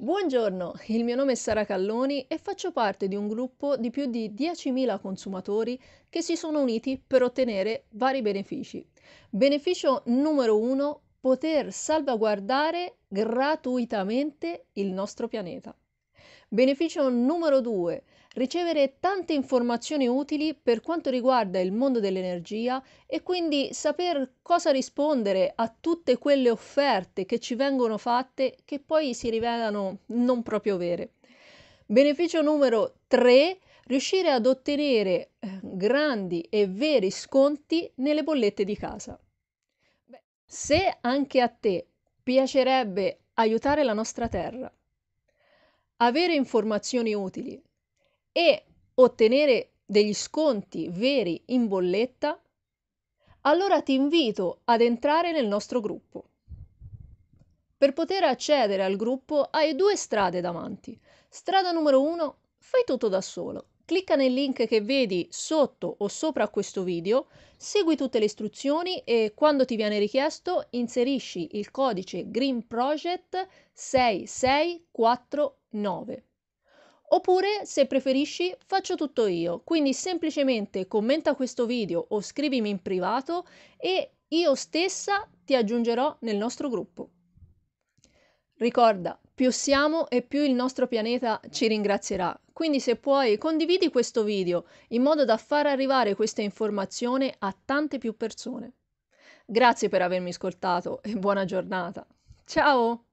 Buongiorno, il mio nome è Sara Calloni e faccio parte di un gruppo di più di 10.000 consumatori che si sono uniti per ottenere vari benefici. Beneficio numero 1, poter salvaguardare gratuitamente il nostro pianeta. Beneficio numero 2. Ricevere tante informazioni utili per quanto riguarda il mondo dell'energia e quindi saper cosa rispondere a tutte quelle offerte che ci vengono fatte che poi si rivelano non proprio vere. Beneficio numero 3 riuscire ad ottenere eh, grandi e veri sconti nelle bollette di casa. Beh, se anche a te piacerebbe aiutare la nostra terra avere informazioni utili e ottenere degli sconti veri in bolletta, allora ti invito ad entrare nel nostro gruppo. Per poter accedere al gruppo hai due strade davanti. Strada numero 1, fai tutto da solo. Clicca nel link che vedi sotto o sopra questo video, segui tutte le istruzioni e quando ti viene richiesto inserisci il codice Green Project 6648 9. Oppure, se preferisci, faccio tutto io, quindi semplicemente commenta questo video o scrivimi in privato e io stessa ti aggiungerò nel nostro gruppo. Ricorda, più siamo e più il nostro pianeta ci ringrazierà, quindi se puoi condividi questo video in modo da far arrivare questa informazione a tante più persone. Grazie per avermi ascoltato e buona giornata. Ciao!